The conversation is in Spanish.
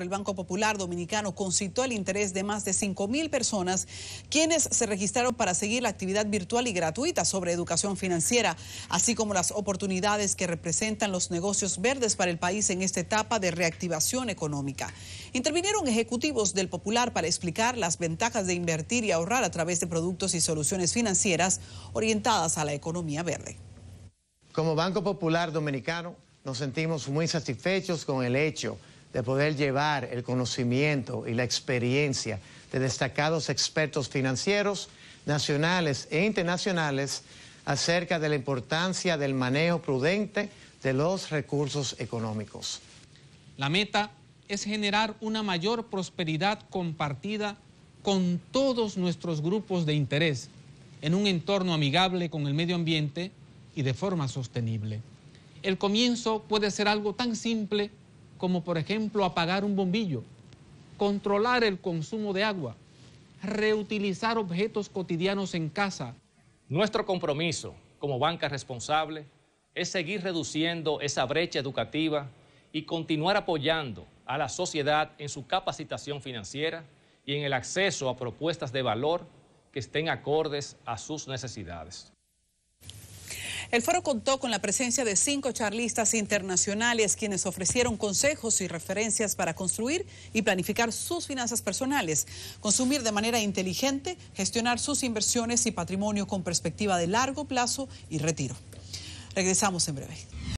El Banco Popular Dominicano concitó el interés de más de mil personas, quienes se registraron para seguir la actividad virtual y gratuita sobre educación financiera, así como las oportunidades que representan los negocios verdes para el país en esta etapa de reactivación económica. Intervinieron ejecutivos del Popular para explicar las ventajas de invertir y ahorrar a través de productos y soluciones financieras orientadas a la economía verde. Como Banco Popular Dominicano, nos sentimos muy satisfechos con el hecho de poder llevar el conocimiento y la experiencia de destacados expertos financieros nacionales e internacionales acerca de la importancia del manejo prudente de los recursos económicos. La meta es generar una mayor prosperidad compartida con todos nuestros grupos de interés en un entorno amigable con el medio ambiente y de forma sostenible. El comienzo puede ser algo tan simple como por ejemplo apagar un bombillo, controlar el consumo de agua, reutilizar objetos cotidianos en casa. Nuestro compromiso como banca responsable es seguir reduciendo esa brecha educativa y continuar apoyando a la sociedad en su capacitación financiera y en el acceso a propuestas de valor que estén acordes a sus necesidades. El foro contó con la presencia de cinco charlistas internacionales quienes ofrecieron consejos y referencias para construir y planificar sus finanzas personales, consumir de manera inteligente, gestionar sus inversiones y patrimonio con perspectiva de largo plazo y retiro. Regresamos en breve.